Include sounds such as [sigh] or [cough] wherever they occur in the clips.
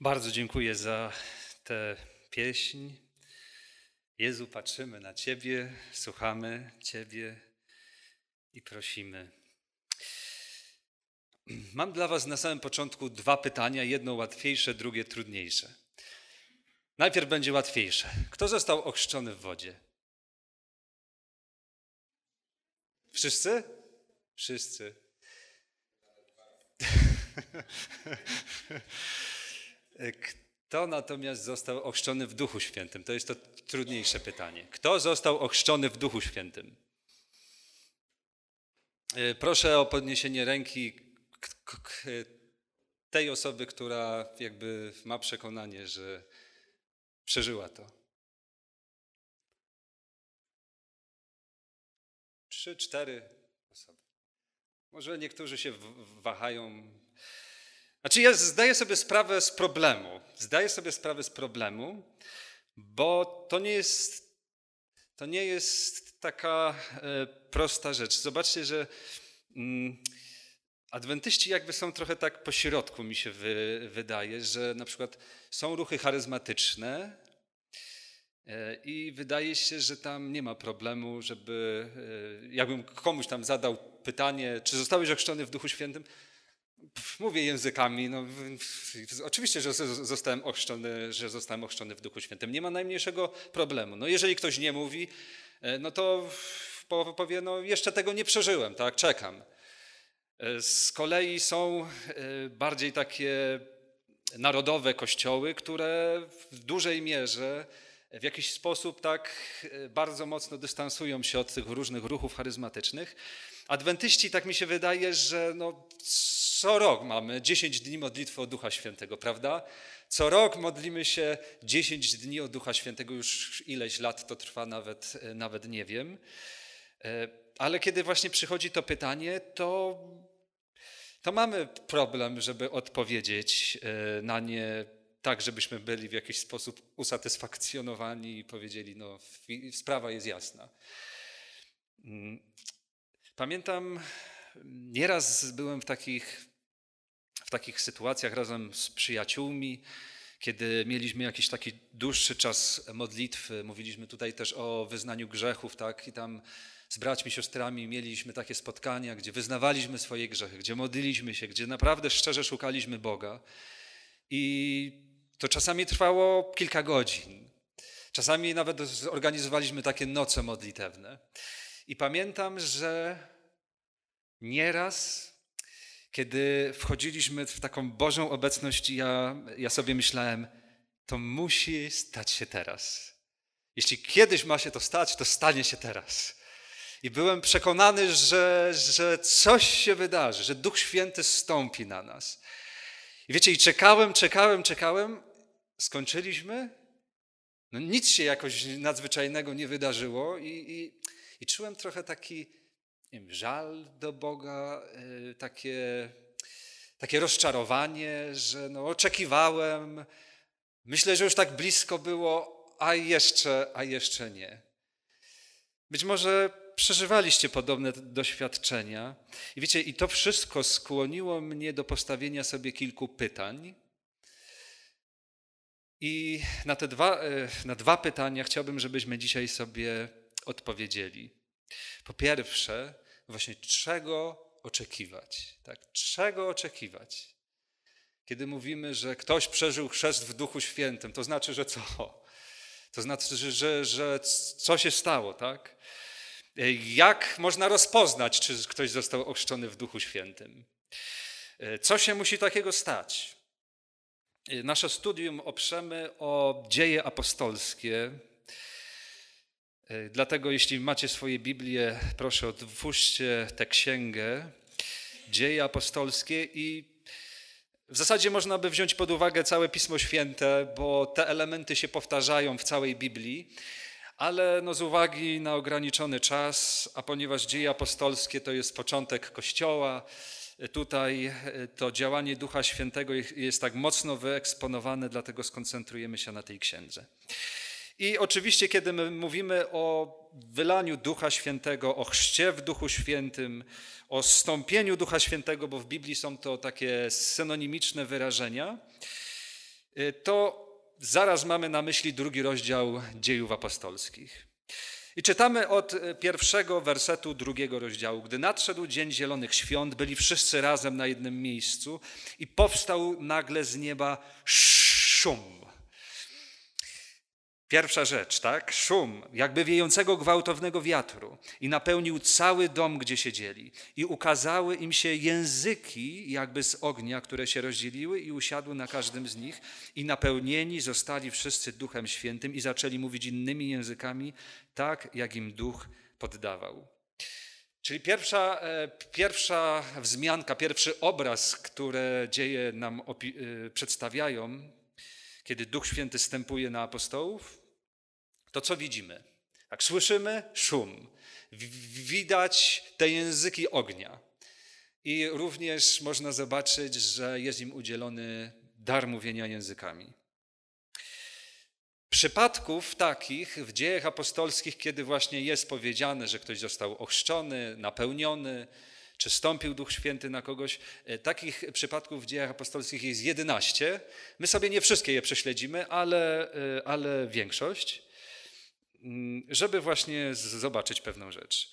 Bardzo dziękuję za tę pieśń. Jezu, patrzymy na Ciebie, słuchamy Ciebie i prosimy. Mam dla Was na samym początku dwa pytania, jedno łatwiejsze, drugie trudniejsze. Najpierw będzie łatwiejsze. Kto został ochrzczony w wodzie? Wszyscy? Wszyscy. [laughs] Kto natomiast został ochrzczony w Duchu Świętym? To jest to trudniejsze pytanie. Kto został ochrzczony w Duchu Świętym? E, proszę o podniesienie ręki tej osoby, która jakby ma przekonanie, że przeżyła to. Trzy, cztery osoby. Może niektórzy się wahają, znaczy, ja zdaję sobie sprawę z problemu. Zdaję sobie sprawę z problemu, bo to nie jest, to nie jest taka e, prosta rzecz. Zobaczcie, że mm, adwentyści jakby są trochę tak po środku, mi się wy, wydaje, że na przykład są ruchy charyzmatyczne, e, i wydaje się, że tam nie ma problemu, żeby e, jakbym komuś tam zadał pytanie, czy zostałeś ochrzczony w Duchu Świętym, mówię językami. No, oczywiście, że zostałem ochrzczony, że zostałem ochrzczony w Duchu Świętym. Nie ma najmniejszego problemu. No, jeżeli ktoś nie mówi, e, no to powie, no jeszcze tego nie przeżyłem, tak, czekam. E, z kolei są e, bardziej takie narodowe kościoły, które w dużej mierze w jakiś sposób tak bardzo mocno dystansują się od tych różnych ruchów charyzmatycznych. Adwentyści, tak mi się wydaje, że no, co rok mamy 10 dni modlitwy o Ducha Świętego, prawda? Co rok modlimy się 10 dni o Ducha Świętego, już ileś lat to trwa, nawet, e, nawet nie wiem. E, ale kiedy właśnie przychodzi to pytanie, to, to mamy problem, żeby odpowiedzieć e, na nie tak, żebyśmy byli w jakiś sposób usatysfakcjonowani i powiedzieli, no sprawa jest jasna. Mm. Pamiętam, nieraz byłem w takich, w takich sytuacjach razem z przyjaciółmi, kiedy mieliśmy jakiś taki dłuższy czas modlitwy. Mówiliśmy tutaj też o wyznaniu grzechów, tak? I tam z braćmi, siostrami mieliśmy takie spotkania, gdzie wyznawaliśmy swoje grzechy, gdzie modliliśmy się, gdzie naprawdę szczerze szukaliśmy Boga. I to czasami trwało kilka godzin. Czasami nawet zorganizowaliśmy takie noce modlitewne. I pamiętam, że nieraz, kiedy wchodziliśmy w taką Bożą obecność, ja, ja sobie myślałem, to musi stać się teraz. Jeśli kiedyś ma się to stać, to stanie się teraz. I byłem przekonany, że, że coś się wydarzy, że Duch Święty stąpi na nas. I wiecie, i czekałem, czekałem, czekałem. Skończyliśmy. No nic się jakoś nadzwyczajnego nie wydarzyło i, i i czułem trochę taki nie wiem, żal do Boga, y, takie, takie rozczarowanie, że no, oczekiwałem, myślę, że już tak blisko było, a jeszcze, a jeszcze nie. Być może przeżywaliście podobne doświadczenia. I wiecie, i to wszystko skłoniło mnie do postawienia sobie kilku pytań. I na te dwa, y, na dwa pytania chciałbym, żebyśmy dzisiaj sobie odpowiedzieli. Po pierwsze, właśnie czego oczekiwać? Tak? Czego oczekiwać? Kiedy mówimy, że ktoś przeżył chrzest w Duchu Świętym, to znaczy, że co? To znaczy, że, że, że co się stało, tak? Jak można rozpoznać, czy ktoś został ochrzczony w Duchu Świętym? Co się musi takiego stać? Nasze studium oprzemy o dzieje apostolskie, E, dlatego jeśli macie swoje Biblię, proszę otwórzcie tę księgę Dzieje Apostolskie i w zasadzie można by wziąć pod uwagę całe Pismo Święte, bo te elementy się powtarzają w całej Biblii, ale no z uwagi na ograniczony czas, a ponieważ Dzieje Apostolskie to jest początek Kościoła, e, tutaj e, to działanie Ducha Świętego jest tak mocno wyeksponowane, dlatego skoncentrujemy się na tej księdze. I oczywiście, kiedy my mówimy o wylaniu Ducha Świętego, o chrzcie w Duchu Świętym, o stąpieniu Ducha Świętego, bo w Biblii są to takie synonimiczne wyrażenia, y, to zaraz mamy na myśli drugi rozdział dziejów apostolskich. I czytamy od y, pierwszego wersetu drugiego rozdziału. Gdy nadszedł Dzień Zielonych Świąt, byli wszyscy razem na jednym miejscu i powstał nagle z nieba szum Pierwsza rzecz, tak? Szum, jakby wiejącego gwałtownego wiatru, i napełnił cały dom, gdzie siedzieli. I ukazały im się języki, jakby z ognia, które się rozdzieliły, i usiadły na każdym z nich. I napełnieni zostali wszyscy Duchem Świętym i zaczęli mówić innymi językami, tak jak im Duch poddawał. Czyli pierwsza, e, pierwsza wzmianka, pierwszy obraz, które dzieje nam e, przedstawiają, kiedy Duch Święty stępuje na apostołów, to co widzimy? Tak, słyszymy szum, widać te języki ognia. I również można zobaczyć, że jest im udzielony dar mówienia językami. Przypadków takich w dziejach apostolskich, kiedy właśnie jest powiedziane, że ktoś został ochrzczony, napełniony, czy stąpił Duch Święty na kogoś. E, takich przypadków w dziejach apostolskich jest 11. My sobie nie wszystkie je prześledzimy, ale, e, ale większość, mm, żeby właśnie zobaczyć pewną rzecz.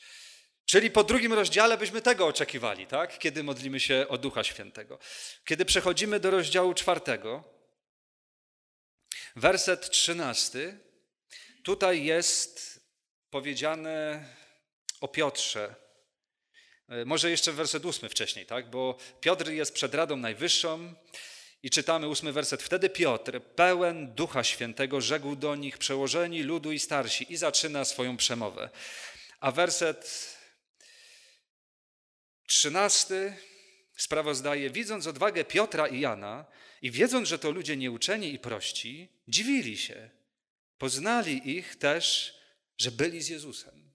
Czyli po drugim rozdziale byśmy tego oczekiwali, tak? Kiedy modlimy się o Ducha Świętego. Kiedy przechodzimy do rozdziału czwartego, werset trzynasty, tutaj jest powiedziane o Piotrze, E, może jeszcze werset ósmy wcześniej, tak? Bo Piotr jest przed Radą Najwyższą i czytamy ósmy werset. Wtedy Piotr, pełen Ducha Świętego, rzekł do nich przełożeni ludu i starsi i zaczyna swoją przemowę. A werset trzynasty sprawozdaje, widząc odwagę Piotra i Jana i wiedząc, że to ludzie nieuczeni i prości, dziwili się. Poznali ich też, że byli z Jezusem.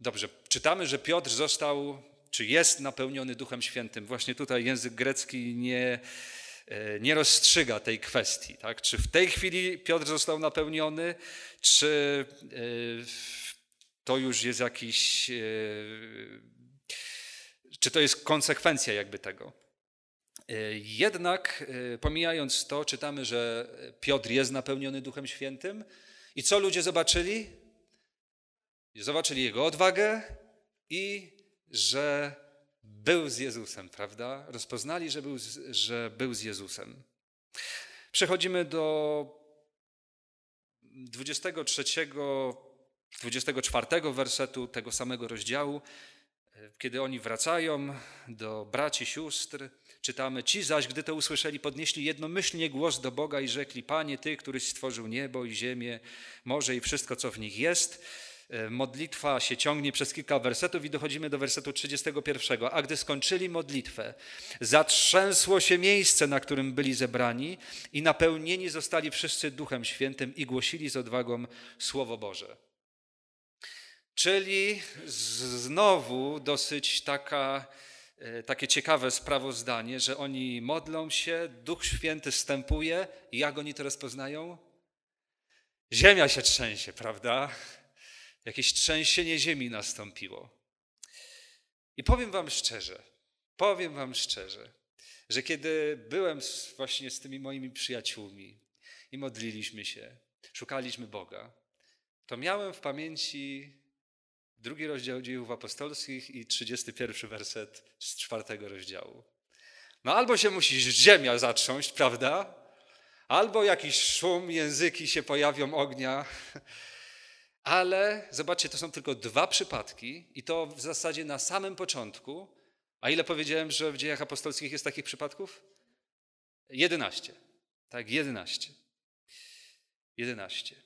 Dobrze, czytamy, że Piotr został, czy jest napełniony Duchem Świętym. Właśnie tutaj język grecki nie, e, nie rozstrzyga tej kwestii. Tak? Czy w tej chwili Piotr został napełniony, czy e, to już jest jakiś. E, czy to jest konsekwencja jakby tego? Jednak pomijając to, czytamy, że Piotr jest napełniony Duchem Świętym. I co ludzie zobaczyli? Zobaczyli jego odwagę, i że był z Jezusem, prawda? Rozpoznali, że był, że był z Jezusem. Przechodzimy do 23, 24 wersetu tego samego rozdziału. Kiedy oni wracają do braci, sióstr, czytamy: Ci zaś, gdy to usłyszeli, podnieśli jednomyślnie głos do Boga i rzekli: Panie, Ty, któryś stworzył niebo i ziemię, morze i wszystko, co w nich jest E, modlitwa się ciągnie przez kilka wersetów i dochodzimy do wersetu 31. A gdy skończyli modlitwę, zatrzęsło się miejsce, na którym byli zebrani i napełnieni zostali wszyscy Duchem Świętym i głosili z odwagą Słowo Boże. Czyli znowu dosyć taka, e, takie ciekawe sprawozdanie, że oni modlą się, Duch Święty wstępuje. Jak oni to rozpoznają? Ziemia się trzęsie, prawda? jakieś trzęsienie ziemi nastąpiło. I powiem Wam szczerze, powiem Wam szczerze, że kiedy byłem właśnie z tymi moimi przyjaciółmi i modliliśmy się, szukaliśmy Boga, to miałem w pamięci drugi rozdział dziejów apostolskich i 31 werset z czwartego rozdziału. No albo się musi ziemia zatrząść, prawda? Albo jakiś szum, języki się pojawią ognia, ale zobaczcie, to są tylko dwa przypadki i to w zasadzie na samym początku. A ile powiedziałem, że w dziejach apostolskich jest takich przypadków? 11. Tak, 11. 11.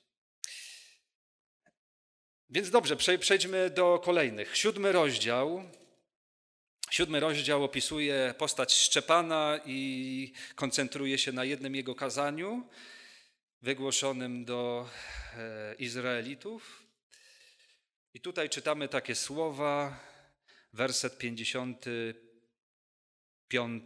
Więc dobrze, przejdźmy do kolejnych. Siódmy rozdział. Siódmy rozdział opisuje postać Szczepana i koncentruje się na jednym jego kazaniu wygłoszonym do e, Izraelitów. I tutaj czytamy takie słowa, werset 55.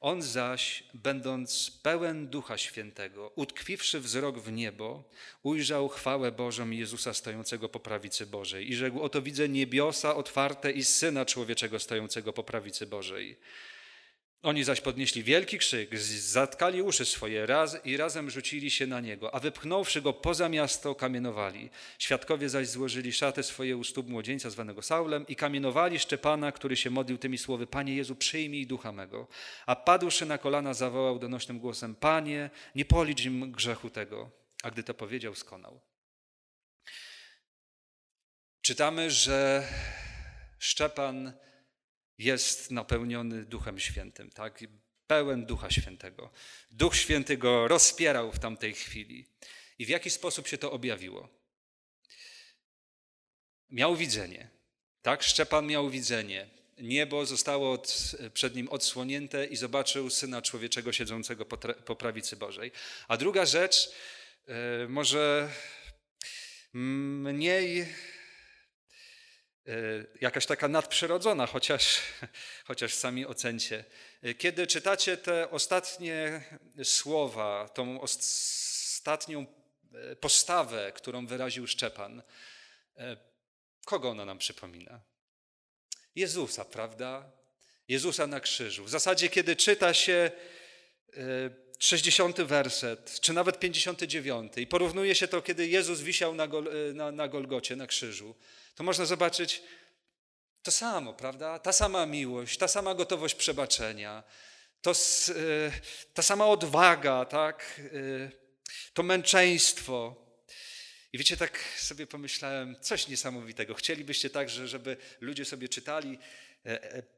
On zaś, będąc pełen Ducha Świętego, utkwiwszy wzrok w niebo, ujrzał chwałę Bożą Jezusa stojącego po prawicy Bożej i rzekł, oto widzę niebiosa otwarte i Syna Człowieczego stojącego po prawicy Bożej. Oni zaś podnieśli wielki krzyk, zatkali uszy swoje raz i razem rzucili się na niego, a wypchnąwszy go poza miasto, kamienowali. Świadkowie zaś złożyli szaty swoje u stóp młodzieńca zwanego Saulem i kamienowali Szczepana, który się modlił tymi słowy: Panie Jezu, przyjmij ducha mego. A padłszy na kolana, zawołał donośnym głosem: Panie, nie policz im grzechu tego. A gdy to powiedział, skonał. Czytamy, że Szczepan jest napełniony Duchem Świętym, tak? Pełen Ducha Świętego. Duch Święty go rozpierał w tamtej chwili. I w jaki sposób się to objawiło? Miał widzenie. Tak, Szczepan miał widzenie. Niebo zostało od, przed nim odsłonięte i zobaczył syna człowieczego siedzącego po, po prawicy Bożej. A druga rzecz, yy, może mniej E, jakaś taka nadprzyrodzona, chociaż, [laughs] chociaż sami ocencie. E, kiedy czytacie te ostatnie słowa, tą ostatnią e, postawę, którą wyraził Szczepan, kogo ona nam przypomina? Jezusa, prawda? Jezusa na krzyżu. W zasadzie, kiedy czyta się 60 werset, czy nawet 59, i porównuje się to, kiedy Jezus wisiał na, Gol, e, na, na Golgocie, na krzyżu, to można zobaczyć to samo, prawda? Ta sama miłość, ta sama gotowość przebaczenia, to, e, ta sama odwaga, tak? E, to męczeństwo. I wiecie, tak sobie pomyślałem, coś niesamowitego. Chcielibyście także, żeby ludzie sobie czytali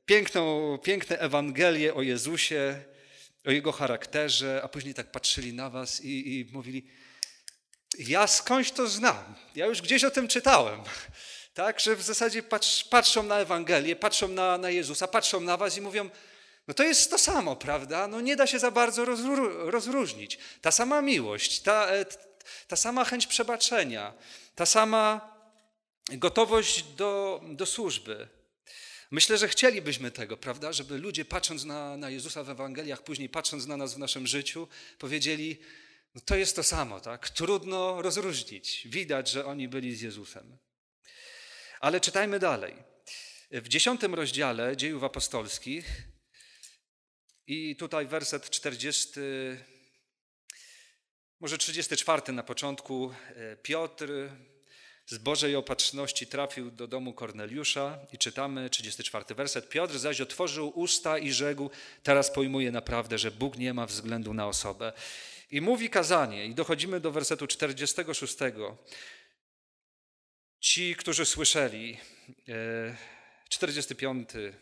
piękną, piękne Ewangelie o Jezusie, o jego charakterze, a później tak patrzyli na was i, i mówili, ja skądś to znam, ja już gdzieś o tym czytałem. [laughs] Tak, że w zasadzie patrz, patrzą na Ewangelię, patrzą na, na Jezusa, patrzą na was i mówią, no to jest to samo, prawda? No nie da się za bardzo rozróżnić. Ta sama miłość, ta, e, ta sama chęć przebaczenia, ta sama gotowość do, do służby. Myślę, że chcielibyśmy tego, prawda? Żeby ludzie patrząc na, na Jezusa w Ewangeliach, później patrząc na nas w naszym życiu, powiedzieli, no to jest to samo, tak? Trudno rozróżnić. Widać, że oni byli z Jezusem. Ale czytajmy dalej. W dziesiątym rozdziale dziejów apostolskich i tutaj werset 40, może 34 na początku, e, Piotr z Bożej opatrzności trafił do domu Korneliusza i czytamy 34 werset. Piotr zaś otworzył usta i rzekł, teraz pojmuje naprawdę, że Bóg nie ma względu na osobę. I mówi kazanie i dochodzimy do wersetu 46. Ci, którzy słyszeli, 45 e,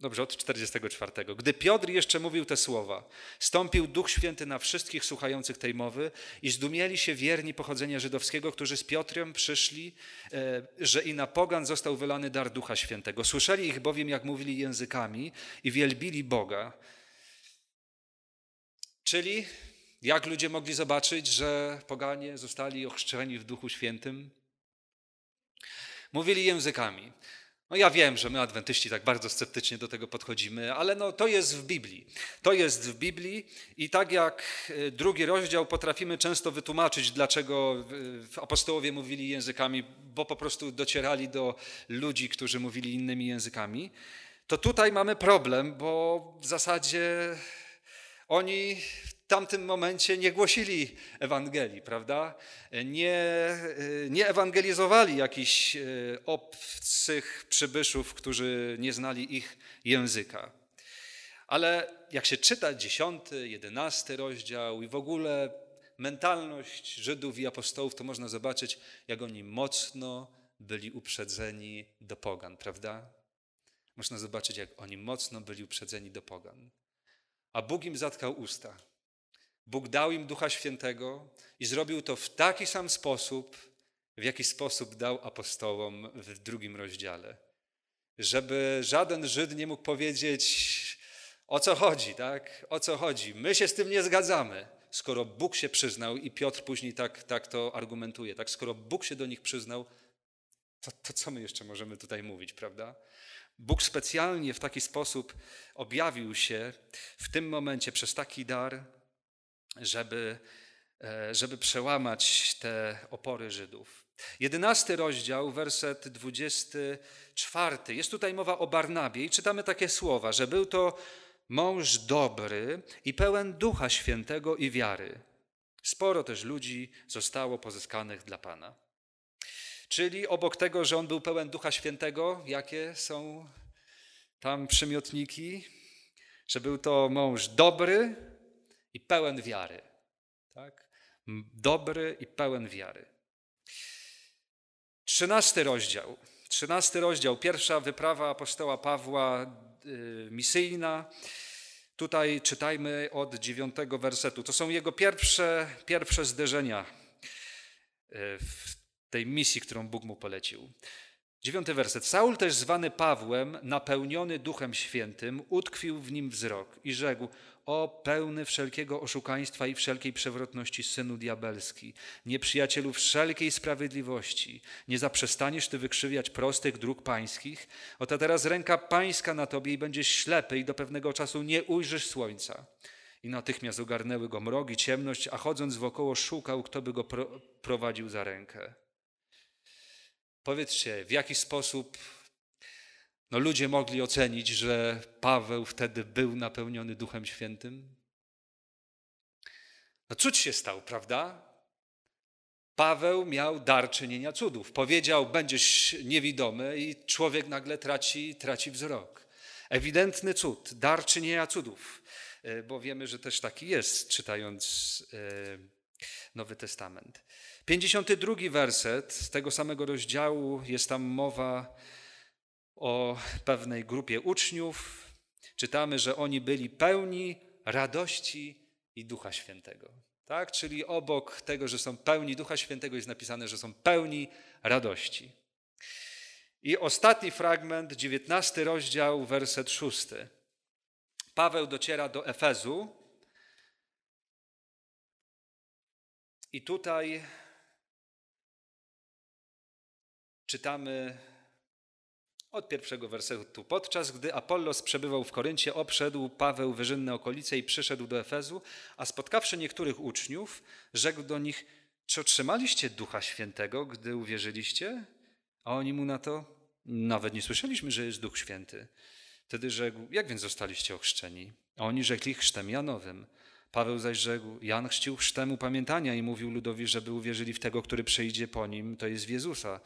Dobrze, od 44. Gdy Piotr jeszcze mówił te słowa, stąpił Duch Święty na wszystkich słuchających tej mowy i zdumieli się wierni pochodzenia żydowskiego, którzy z Piotrem przyszli, e, że i na pogan został wylany dar Ducha Świętego. Słyszeli ich bowiem, jak mówili językami i wielbili Boga. Czyli jak ludzie mogli zobaczyć, że poganie zostali ochrzczeni w Duchu Świętym? Mówili językami. No ja wiem, że my adwentyści tak bardzo sceptycznie do tego podchodzimy, ale no to jest w Biblii. To jest w Biblii i tak jak y, drugi rozdział potrafimy często wytłumaczyć, dlaczego apostołowie mówili językami, bo po prostu docierali do ludzi, którzy mówili innymi językami, to tutaj mamy problem, bo w zasadzie oni tamtym momencie nie głosili Ewangelii, prawda? Nie, e, nie ewangelizowali jakichś e, obcych przybyszów, którzy nie znali ich języka. Ale jak się czyta dziesiąty, jedenasty rozdział i w ogóle mentalność Żydów i apostołów, to można zobaczyć, jak oni mocno byli uprzedzeni do pogan, prawda? Można zobaczyć, jak oni mocno byli uprzedzeni do pogan. A Bóg im zatkał usta. Bóg dał im Ducha Świętego i zrobił to w taki sam sposób, w jaki sposób dał apostołom w drugim rozdziale. Żeby żaden Żyd nie mógł powiedzieć, o co chodzi, tak? O co chodzi? My się z tym nie zgadzamy. Skoro Bóg się przyznał, i Piotr później tak, tak to argumentuje, tak? Skoro Bóg się do nich przyznał, to, to co my jeszcze możemy tutaj mówić, prawda? Bóg specjalnie w taki sposób objawił się w tym momencie przez taki dar, żeby, e, żeby przełamać te opory Żydów. Jedenasty rozdział, werset 24. Jest tutaj mowa o Barnabie i czytamy takie słowa, że był to mąż dobry i pełen ducha świętego i wiary. Sporo też ludzi zostało pozyskanych dla Pana. Czyli obok tego, że on był pełen ducha świętego, jakie są tam przymiotniki? Że był to mąż dobry, i pełen wiary. Tak? Dobry i pełen wiary. Trzynasty rozdział. Trzynasty rozdział, pierwsza wyprawa apostoła Pawła y, misyjna. Tutaj czytajmy od dziewiątego wersetu. To są jego pierwsze, pierwsze zderzenia y, w tej misji, którą Bóg mu polecił. Dziewiąty werset. Saul też zwany Pawłem, napełniony Duchem Świętym, utkwił w nim wzrok i rzekł: o pełny wszelkiego oszukaństwa i wszelkiej przewrotności synu diabelski, nieprzyjacielu wszelkiej sprawiedliwości, nie zaprzestaniesz ty wykrzywiać prostych dróg pańskich, oto teraz ręka pańska na tobie i będziesz ślepy i do pewnego czasu nie ujrzysz słońca. I natychmiast ogarnęły go mrogi, ciemność, a chodząc wokoło szukał, kto by go pro prowadził za rękę. Powiedzcie, w jaki sposób no ludzie mogli ocenić, że Paweł wtedy był napełniony Duchem Świętym. No cud się stał, prawda? Paweł miał dar czynienia cudów. Powiedział, będziesz niewidomy i człowiek nagle traci, traci wzrok. Ewidentny cud, dar czynienia cudów, e, bo wiemy, że też taki jest, czytając e, Nowy Testament. 52 werset z tego samego rozdziału jest tam mowa o pewnej grupie uczniów. Czytamy, że oni byli pełni radości i Ducha Świętego. Tak? Czyli obok tego, że są pełni Ducha Świętego, jest napisane, że są pełni radości. I ostatni fragment, 19 rozdział, werset 6. Paweł dociera do Efezu. I tutaj czytamy od pierwszego wersetu. Podczas gdy Apollos przebywał w Koryncie, obszedł Paweł wyżynne okolice i przyszedł do Efezu, a spotkawszy niektórych uczniów, rzekł do nich: Czy otrzymaliście ducha świętego, gdy uwierzyliście? A oni mu na to: Nawet nie słyszeliśmy, że jest duch święty. Wtedy rzekł: Jak więc zostaliście ochrzczeni? A oni rzekli chrztem Janowym. Paweł zaś rzekł: Jan chrzcił chrztem upamiętania i mówił ludowi, żeby uwierzyli w tego, który przyjdzie po nim, to jest w Jezusa.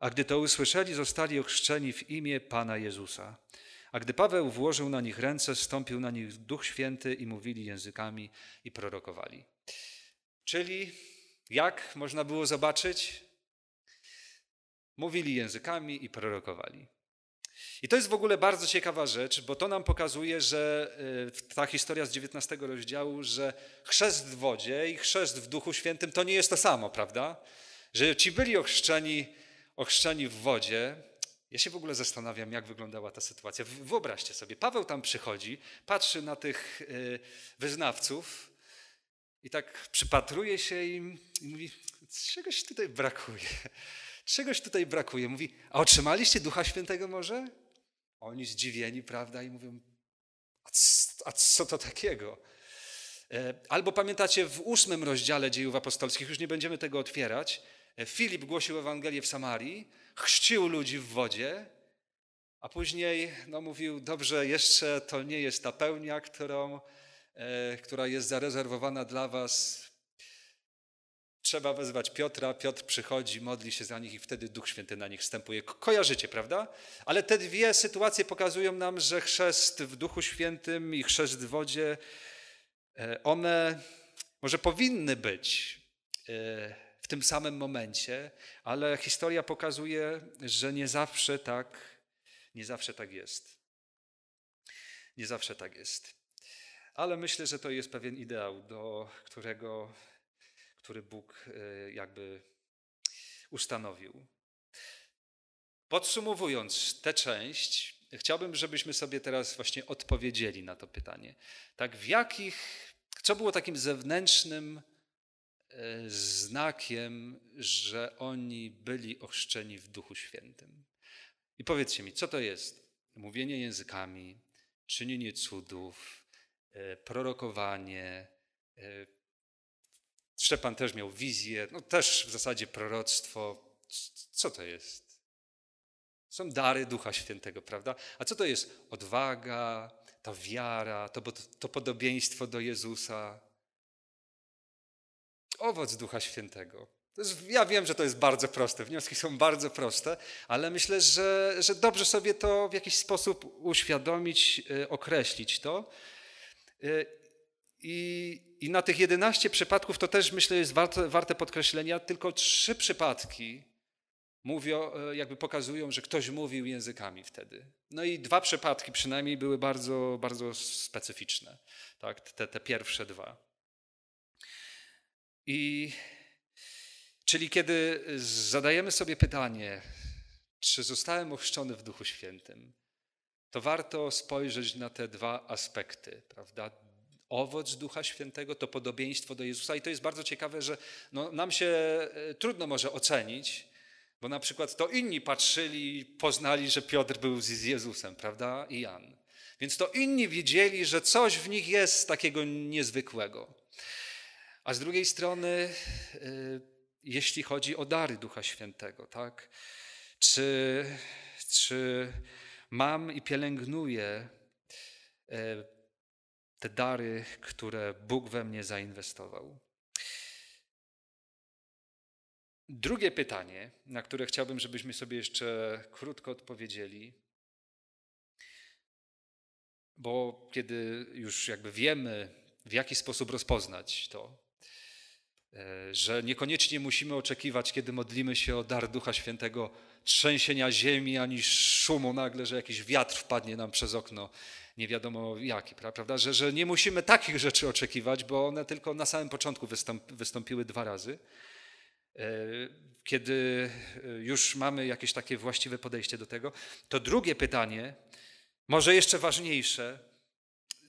A gdy to usłyszeli, zostali ochrzczeni w imię Pana Jezusa. A gdy Paweł włożył na nich ręce, stąpił na nich Duch Święty i mówili językami i prorokowali. Czyli jak można było zobaczyć? Mówili językami i prorokowali. I to jest w ogóle bardzo ciekawa rzecz, bo to nam pokazuje, że y, ta historia z 19 rozdziału, że chrzest w wodzie i chrzest w Duchu Świętym to nie jest to samo, prawda? Że ci byli ochrzczeni ochrzczeni w wodzie. Ja się w ogóle zastanawiam, jak wyglądała ta sytuacja. Wyobraźcie sobie, Paweł tam przychodzi, patrzy na tych y, wyznawców i tak przypatruje się im i mówi, czegoś tutaj brakuje. [laughs] Czegoś tutaj brakuje. Mówi, a otrzymaliście Ducha Świętego może? Oni zdziwieni, prawda? I mówią, a, a co to takiego? E, albo pamiętacie w ósmym rozdziale dziejów apostolskich, już nie będziemy tego otwierać, e, Filip głosił Ewangelię w Samarii, chrzcił ludzi w wodzie, a później no, mówił, dobrze, jeszcze to nie jest ta pełnia, którą, e, która jest zarezerwowana dla was. Trzeba wezwać Piotra, Piotr przychodzi, modli się za nich i wtedy Duch Święty na nich wstępuje. Kojarzycie, prawda? Ale te dwie sytuacje pokazują nam, że chrzest w Duchu Świętym i chrzest w wodzie E, one może powinny być e, w tym samym momencie, ale historia pokazuje, że nie zawsze tak, nie zawsze tak jest. Nie zawsze tak jest. Ale myślę, że to jest pewien ideał, do którego, który Bóg e, jakby ustanowił. Podsumowując tę część, chciałbym, żebyśmy sobie teraz właśnie odpowiedzieli na to pytanie. Tak, w jakich, co było takim zewnętrznym e, znakiem, że oni byli ochrzczeni w Duchu Świętym? I powiedzcie mi, co to jest? Mówienie językami, czynienie cudów, e, prorokowanie. E, Szczepan też miał wizję, no też w zasadzie proroctwo. Co to jest? Są dary Ducha Świętego, prawda? A co to jest? Odwaga, ta wiara, to, to podobieństwo do Jezusa. Owoc Ducha Świętego. Jest, ja wiem, że to jest bardzo proste, wnioski są bardzo proste, ale myślę, że, że dobrze sobie to w jakiś sposób uświadomić, y, określić to. Y, I, I, na tych 11 przypadków to też myślę jest warte, warte podkreślenia, tylko trzy przypadki mówią, e, jakby pokazują, że ktoś mówił językami wtedy. No i dwa przypadki przynajmniej były bardzo, bardzo specyficzne, tak? te, te pierwsze dwa. I czyli kiedy zadajemy sobie pytanie, czy zostałem ochrzczony w Duchu Świętym, to warto spojrzeć na te dwa aspekty, prawda? Owoc Ducha Świętego to podobieństwo do Jezusa. I to jest bardzo ciekawe, że no, nam się e, trudno może ocenić, bo na przykład to inni patrzyli i poznali, że Piotr był z Jezusem, prawda? I Jan. Więc to inni wiedzieli, że coś w nich jest takiego niezwykłego. A z drugiej strony, y, jeśli chodzi o dary Ducha Świętego, tak? Czy, czy mam i pielęgnuję y, te dary, które Bóg we mnie zainwestował? Drugie pytanie, na które chciałbym, żebyśmy sobie jeszcze krótko odpowiedzieli, bo kiedy już jakby wiemy, w jaki sposób rozpoznać to, e, że niekoniecznie musimy oczekiwać, kiedy modlimy się o dar Ducha Świętego, trzęsienia ziemi ani szumu nagle, że jakiś wiatr wpadnie nam przez okno, nie wiadomo jaki, prawda? Że, że nie musimy takich rzeczy oczekiwać, bo one tylko na samym początku wystąpiły dwa razy. E, kiedy e, już mamy jakieś takie właściwe podejście do tego. To drugie pytanie, może jeszcze ważniejsze,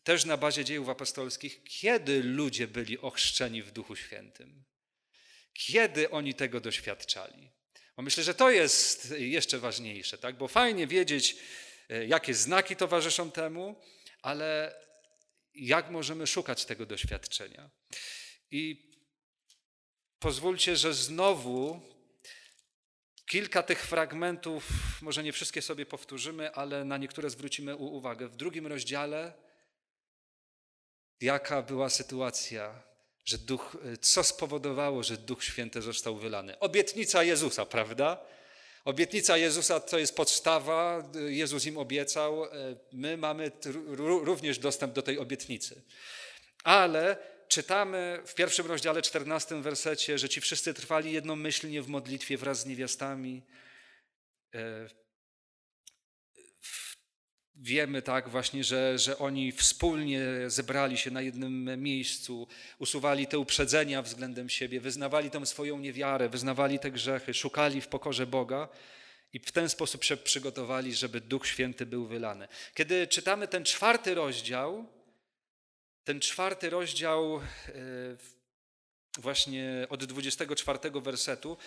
też na bazie dziejów apostolskich, kiedy ludzie byli ochrzczeni w Duchu Świętym? Kiedy oni tego doświadczali? Bo myślę, że to jest jeszcze ważniejsze, tak? bo fajnie wiedzieć, e, jakie znaki towarzyszą temu, ale jak możemy szukać tego doświadczenia. I pozwólcie, że znowu kilka tych fragmentów, może nie wszystkie sobie powtórzymy, ale na niektóre zwrócimy uwagę. W drugim rozdziale, jaka była sytuacja, że duch, co spowodowało, że Duch Święty został wylany. Obietnica Jezusa, prawda? Obietnica Jezusa to jest podstawa, Jezus im obiecał, e, my mamy również dostęp do tej obietnicy. Ale czytamy w pierwszym rozdziale, czternastym wersecie, że ci wszyscy trwali jednomyślnie w modlitwie wraz z niewiastami. E, wiemy tak właśnie, że, że oni wspólnie zebrali się na jednym miejscu, usuwali te uprzedzenia względem siebie, wyznawali tę swoją niewiarę, wyznawali te grzechy, szukali w pokorze Boga i w ten sposób się przygotowali, żeby Duch Święty był wylany. Kiedy czytamy ten czwarty rozdział, ten czwarty rozdział, y, właśnie od 24 wersetu,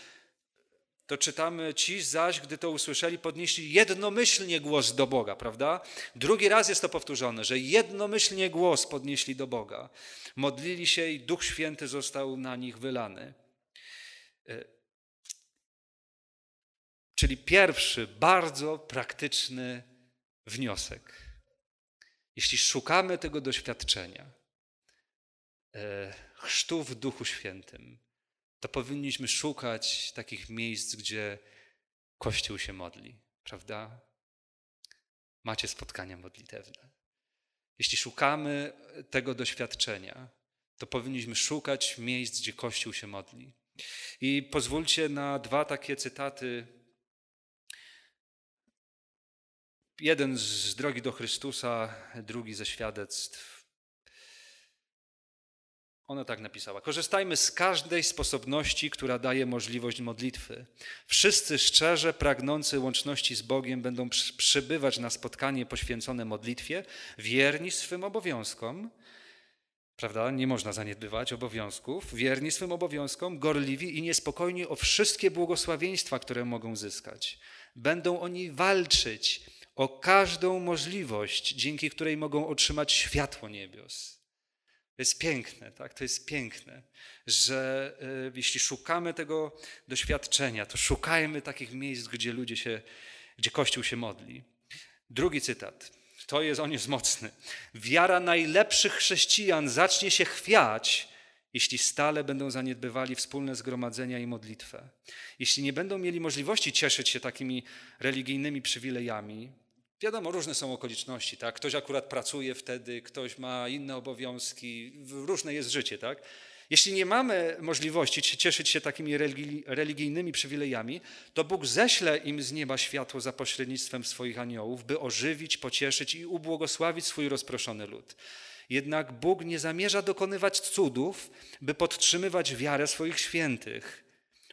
to czytamy, ci zaś, gdy to usłyszeli, podnieśli jednomyślnie głos do Boga, prawda? Drugi raz jest to powtórzone, że jednomyślnie głos podnieśli do Boga. Modlili się i Duch Święty został na nich wylany. Y, czyli pierwszy, bardzo praktyczny wniosek jeśli szukamy tego doświadczenia, e, chrztu w Duchu Świętym, to powinniśmy szukać takich miejsc, gdzie Kościół się modli, prawda? Macie spotkania modlitewne. Jeśli szukamy tego doświadczenia, to powinniśmy szukać miejsc, gdzie Kościół się modli. I pozwólcie na dwa takie cytaty Jeden z drogi do Chrystusa, drugi ze świadectw. Ona tak napisała: Korzystajmy z każdej sposobności, która daje możliwość modlitwy. Wszyscy szczerze pragnący łączności z Bogiem będą przybywać na spotkanie poświęcone modlitwie, wierni swym obowiązkom. Prawda? Nie można zaniedbywać obowiązków, wierni swym obowiązkom, gorliwi i niespokojni o wszystkie błogosławieństwa, które mogą zyskać. Będą oni walczyć o każdą możliwość, dzięki której mogą otrzymać światło niebios. To jest piękne, tak? To jest piękne, że y, jeśli szukamy tego doświadczenia, to szukajmy takich miejsc, gdzie ludzie się, gdzie Kościół się modli. Drugi cytat. To jest, on jest mocny. Wiara najlepszych chrześcijan zacznie się chwiać, jeśli stale będą zaniedbywali wspólne zgromadzenia i modlitwę. Jeśli nie będą mieli możliwości cieszyć się takimi religijnymi przywilejami, Wiadomo, różne są okoliczności, tak? Ktoś akurat pracuje wtedy, ktoś ma inne obowiązki, różne jest życie, tak? Jeśli nie mamy możliwości cieszyć się takimi religijnymi przywilejami, to Bóg ześle im z nieba światło za pośrednictwem swoich aniołów, by ożywić, pocieszyć i ubłogosławić swój rozproszony lud. Jednak Bóg nie zamierza dokonywać cudów, by podtrzymywać wiarę swoich świętych.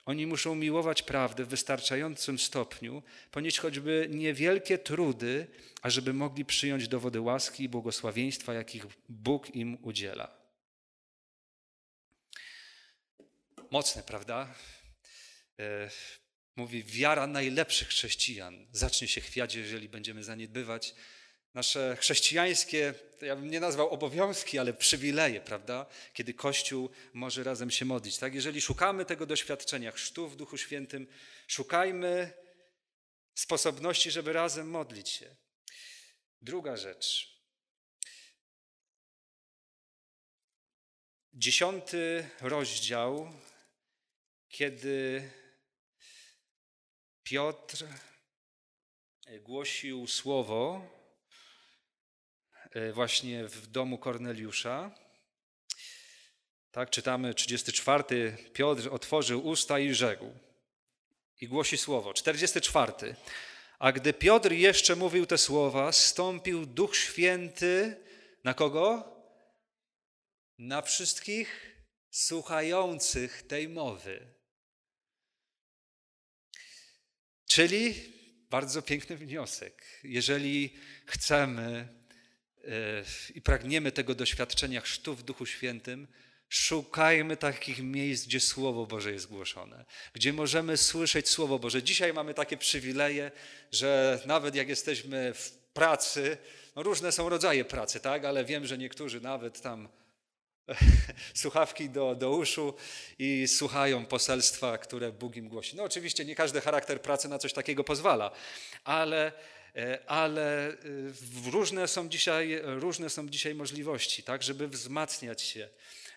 Oni muszą miłować prawdę w wystarczającym stopniu, ponieść choćby niewielkie trudy, ażeby mogli przyjąć dowody łaski i błogosławieństwa, jakich Bóg im udziela. Mocne, prawda? E, mówi, wiara najlepszych chrześcijan zacznie się chwiać, jeżeli będziemy zaniedbywać nasze chrześcijańskie, ja bym nie nazwał obowiązki, ale przywileje, prawda? Kiedy Kościół może razem się modlić. Tak? Jeżeli szukamy tego doświadczenia chrztu w Duchu Świętym, szukajmy sposobności, żeby razem modlić się. Druga rzecz. Dziesiąty rozdział, kiedy Piotr e, głosił słowo, E, właśnie w domu Korneliusza. Tak, czytamy 34. Piotr otworzył usta i rzekł i głosi słowo. 44. A gdy Piotr jeszcze mówił te słowa, stąpił Duch Święty na kogo? Na wszystkich słuchających tej mowy. Czyli bardzo piękny wniosek. Jeżeli chcemy E, i pragniemy tego doświadczenia chrztu w Duchu Świętym, Szukajmy takich miejsc, gdzie Słowo Boże jest głoszone, gdzie możemy słyszeć Słowo Boże. Dzisiaj mamy takie przywileje, że nawet jak jesteśmy w pracy, no różne są rodzaje pracy, tak? Ale wiem, że niektórzy nawet tam [laughs] słuchawki do, do uszu i słuchają poselstwa, które Bóg im głosi. No oczywiście nie każdy charakter pracy na coś takiego pozwala, ale E, ale y, różne są dzisiaj, różne są dzisiaj możliwości, tak, żeby wzmacniać się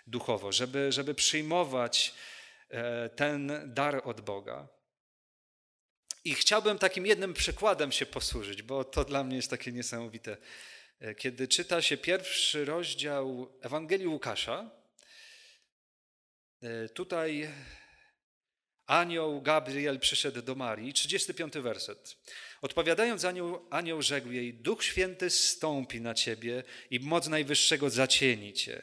duchowo, żeby, żeby przyjmować e, ten dar od Boga. I chciałbym takim jednym przykładem się posłużyć, bo to dla mnie jest takie niesamowite. E, kiedy czyta się pierwszy rozdział Ewangelii Łukasza, tutaj anioł Gabriel przyszedł do Marii, 35 werset. Odpowiadając anioł, anioł rzekł jej, Duch Święty stąpi na ciebie i moc Najwyższego zacieni cię.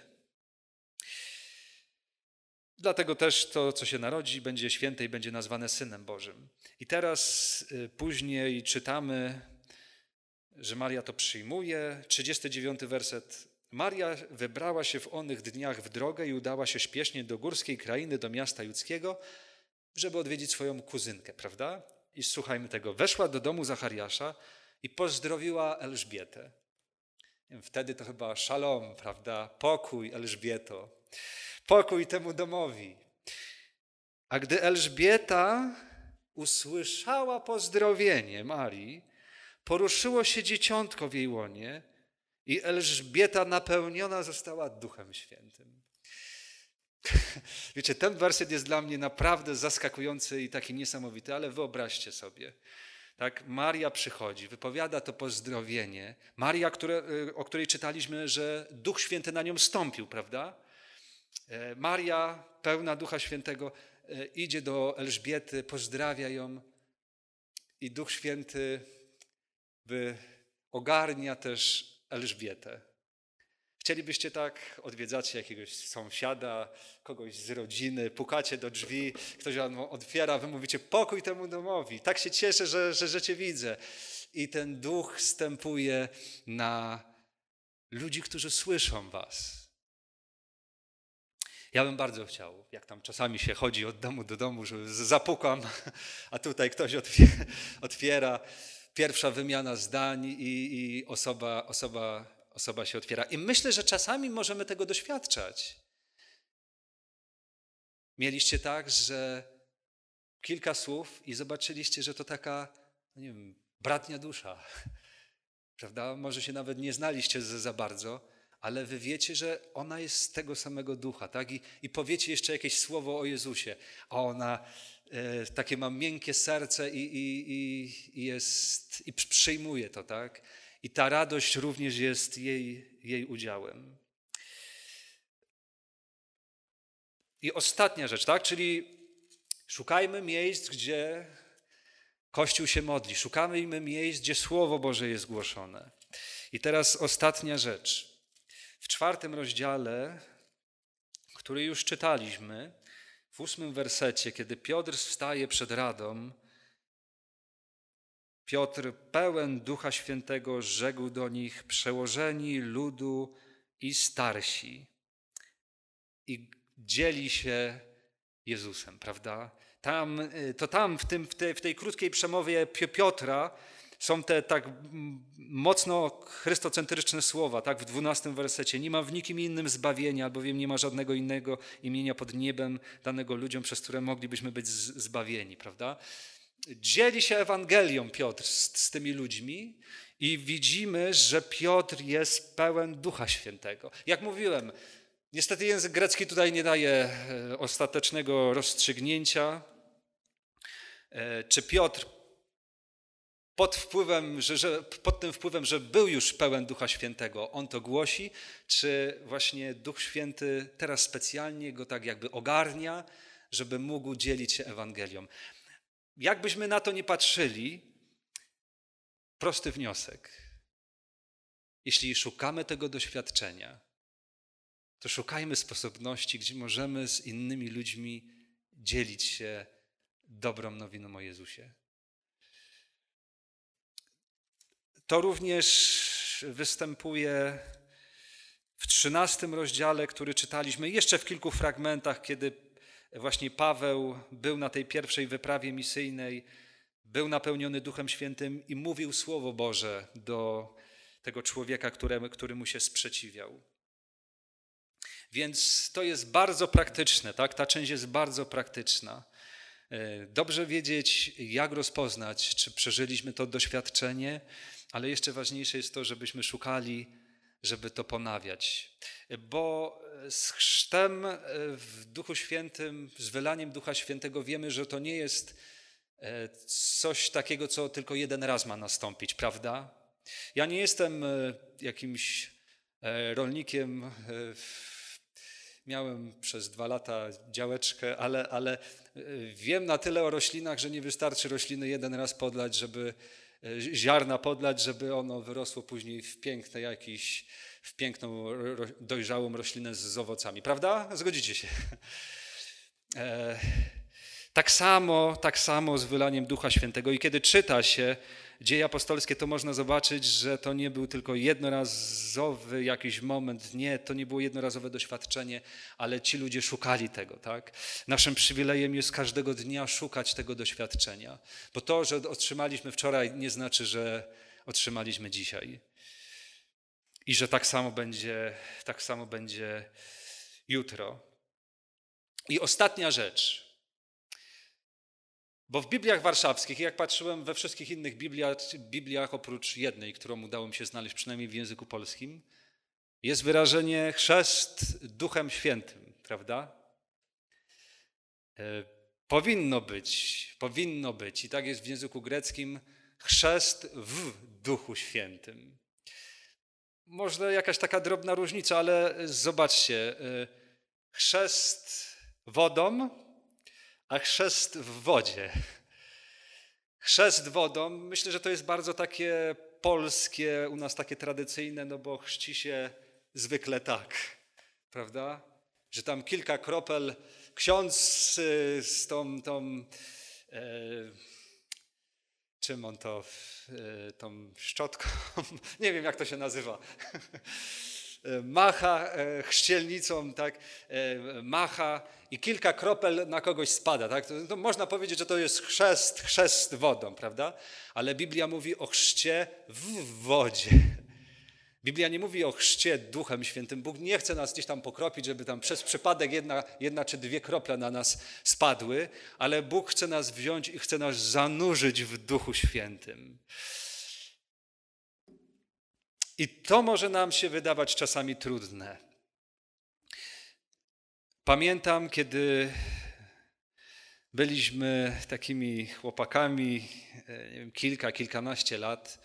Dlatego też to, co się narodzi, będzie święte i będzie nazwane Synem Bożym. I teraz y, później czytamy, że Maria to przyjmuje. 39 werset. Maria wybrała się w onych dniach w drogę i udała się śpiesznie do górskiej krainy, do miasta judzkiego, żeby odwiedzić swoją kuzynkę, prawda? i słuchajmy tego, weszła do domu Zachariasza i pozdrowiła Elżbietę. Wtedy to chyba szalom, prawda? Pokój Elżbieto. Pokój temu domowi. A gdy Elżbieta usłyszała pozdrowienie Marii, poruszyło się dzieciątko w jej łonie i Elżbieta napełniona została Duchem Świętym. [laughs] Wiecie, ten werset jest dla mnie naprawdę zaskakujący i taki niesamowity, ale wyobraźcie sobie. Tak, Maria przychodzi, wypowiada to pozdrowienie. Maria, które, y, o której czytaliśmy, że Duch Święty na nią stąpił, prawda? E, Maria, pełna Ducha Świętego, e, idzie do Elżbiety, pozdrawia ją i Duch Święty ogarnia też Elżbietę. Chcielibyście tak? Odwiedzacie jakiegoś sąsiada, kogoś z rodziny, pukacie do drzwi, ktoś wam otwiera, wy mówicie pokój temu domowi. Tak się cieszę, że, że, że cię widzę. I ten duch wstępuje na ludzi, którzy słyszą was. Ja bym bardzo chciał, jak tam czasami się chodzi od domu do domu, że zapukam, [laughs] a tutaj ktoś otwiera. otwiera pierwsza wymiana zdań i, i osoba, osoba osoba się otwiera. I myślę, że czasami możemy tego doświadczać. Mieliście tak, że kilka słów i zobaczyliście, że to taka, no nie wiem, bratnia dusza. [laughs] Prawda? Może się nawet nie znaliście za bardzo, ale wy wiecie, że ona jest z tego samego ducha, tak? I, i powiecie jeszcze jakieś słowo o Jezusie, a ona e, takie ma miękkie serce i, i, i, jest, i przyjmuje to, tak? i ta radość również jest jej, jej udziałem. I ostatnia rzecz, tak? Czyli szukajmy miejsc, gdzie Kościół się modli, szukajmy miejsc, gdzie Słowo Boże jest głoszone. I teraz ostatnia rzecz. W czwartym rozdziale, który już czytaliśmy, w ósmym wersecie, kiedy Piotr wstaje przed radą, Piotr, pełen Ducha Świętego, rzekł do nich przełożeni ludu i starsi. I dzieli się Jezusem, prawda? Tam, y, to tam w, tym, w, tej, w tej krótkiej przemowie Piotra są te tak mm, mocno chrystocentryczne słowa, tak w dwunastym wersecie. Nie ma w nikim innym zbawienia, albowiem nie ma żadnego innego imienia pod niebem danego ludziom, przez które moglibyśmy być zbawieni, prawda? dzieli się Ewangelią Piotr z, z tymi ludźmi i widzimy, że Piotr jest pełen Ducha Świętego. Jak mówiłem, niestety język grecki tutaj nie daje e, ostatecznego rozstrzygnięcia, e, czy Piotr pod wpływem, że, że, pod tym wpływem, że był już pełen Ducha Świętego, on to głosi, czy właśnie Duch Święty teraz specjalnie go tak jakby ogarnia, żeby mógł dzielić się Ewangelią jakbyśmy na to nie patrzyli, prosty wniosek. Jeśli szukamy tego doświadczenia, to szukajmy sposobności, gdzie możemy z innymi ludźmi dzielić się dobrą nowiną o Jezusie. To również występuje w trzynastym rozdziale, który czytaliśmy, jeszcze w kilku fragmentach, kiedy właśnie Paweł był na tej pierwszej wyprawie misyjnej, był napełniony Duchem Świętym i mówił Słowo Boże do tego człowieka, któremu, który mu się sprzeciwiał. Więc to jest bardzo praktyczne, tak? Ta część jest bardzo praktyczna. E, dobrze wiedzieć, jak rozpoznać, czy przeżyliśmy to doświadczenie, ale jeszcze ważniejsze jest to, żebyśmy szukali żeby to ponawiać. Bo z chrztem e, w Duchu Świętym, z wylaniem Ducha Świętego wiemy, że to nie jest e, coś takiego, co tylko jeden raz ma nastąpić, prawda? Ja nie jestem e, jakimś rolnikiem. Miałem przez dwa lata działeczkę, ale, ale wiem na tyle o roślinach, że nie wystarczy rośliny jeden raz podlać, żeby E, ziarna podlać, żeby ono wyrosło później w piękne jakiś, w piękną, dojrzałą roślinę z owocami. Prawda? Zgodzicie się. E, tak samo, tak samo z wylaniem Ducha Świętego. I kiedy czyta się dzieje apostolskie, to można zobaczyć, że to nie był tylko jednorazowy jakiś moment. Nie, to nie było jednorazowe doświadczenie, ale ci ludzie szukali tego. Tak? Naszym przywilejem jest każdego dnia szukać tego doświadczenia, bo to, że otrzymaliśmy wczoraj, nie znaczy, że otrzymaliśmy dzisiaj. I że tak samo będzie, tak samo będzie jutro. I ostatnia rzecz, bo w Bibliach warszawskich, jak patrzyłem we wszystkich innych Bibliach, Bibliach oprócz jednej, którą udało mi się znaleźć, przynajmniej w języku polskim, jest wyrażenie chrzest Duchem Świętym, prawda? E, powinno być, powinno być, i tak jest w języku greckim, chrzest w Duchu Świętym. Może jakaś taka drobna różnica, ale zobaczcie, e, chrzest wodą a chrzest w wodzie. Chrzest wodą, myślę, że to jest bardzo takie polskie, u nas takie tradycyjne, no bo chrzci się zwykle tak, prawda? Że tam kilka kropel, ksiądz z, tą, tą e, czym on to, e, tą szczotką, [laughs] nie wiem jak to się nazywa, E, macha e, chrzcielnicą, tak, e, macha i kilka kropel na kogoś spada, tak? To, to można powiedzieć, że to jest chrzest, chrzest wodą, prawda? Ale Biblia mówi o chrzcie w wodzie. Biblia nie mówi o chrzcie Duchem Świętym. Bóg nie chce nas gdzieś tam pokropić, żeby tam przez przypadek jedna, jedna czy dwie krople na nas spadły, ale Bóg chce nas wziąć i chce nas zanurzyć w Duchu Świętym. I to może nam się wydawać czasami trudne. Pamiętam, kiedy byliśmy takimi chłopakami, e, wiem, kilka, kilkanaście lat,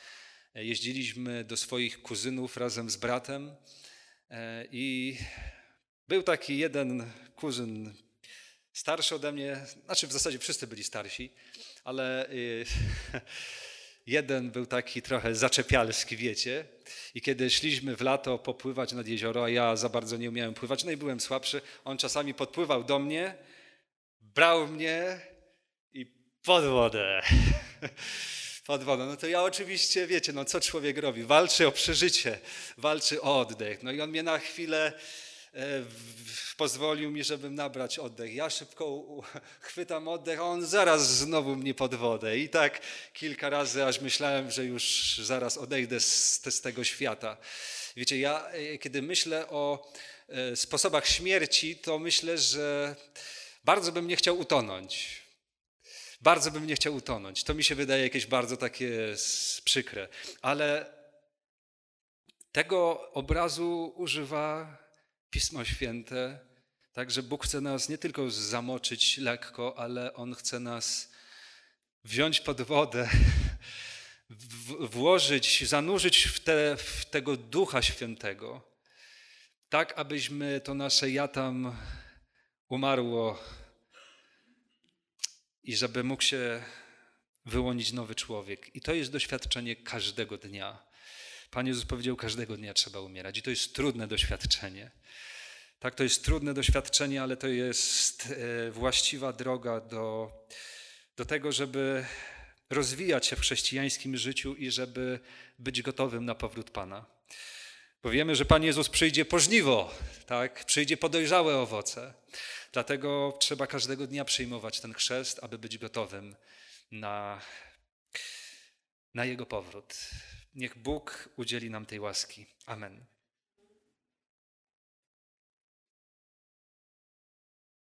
e, jeździliśmy do swoich kuzynów razem z bratem e, i był taki jeden kuzyn starszy ode mnie, znaczy w zasadzie wszyscy byli starsi, ale [laughs] Jeden był taki trochę zaczepialski, wiecie. I kiedy szliśmy w lato popływać nad jezioro, a ja za bardzo nie umiałem pływać, no i byłem słabszy, on czasami podpływał do mnie, brał mnie i pod wodę. [laughs] Pod wodę. No to ja oczywiście, wiecie, no co człowiek robi? Walczy o przeżycie, walczy o oddech. No i on mnie na chwilę E, pozwolił mi, żebym nabrać oddech. Ja szybko chwytam oddech, a on zaraz znowu mnie pod wodę. I tak kilka razy, aż myślałem, że już zaraz odejdę z, z tego świata. Wiecie, ja e, kiedy myślę o e, sposobach śmierci, to myślę, że bardzo bym nie chciał utonąć. Bardzo bym nie chciał utonąć. To mi się wydaje jakieś bardzo takie przykre. Ale tego obrazu używa Pismo Święte. Także Bóg chce nas nie tylko zamoczyć lekko, ale On chce nas wziąć pod wodę, włożyć, zanurzyć w, te, w tego Ducha Świętego, tak abyśmy to nasze ja tam umarło i żeby mógł się wyłonić nowy człowiek. I to jest doświadczenie każdego dnia. Pan Jezus powiedział, każdego dnia trzeba umierać i to jest trudne doświadczenie. Tak, to jest trudne doświadczenie, ale to jest e, właściwa droga do, do tego, żeby rozwijać się w chrześcijańskim życiu i żeby być gotowym na powrót Pana. Bo wiemy, że Pan Jezus przyjdzie po żniwo, tak? przyjdzie po dojrzałe owoce. Dlatego trzeba każdego dnia przyjmować ten chrzest, aby być gotowym na, na Jego powrót. Niech Bóg udzieli nam tej łaski. Amen.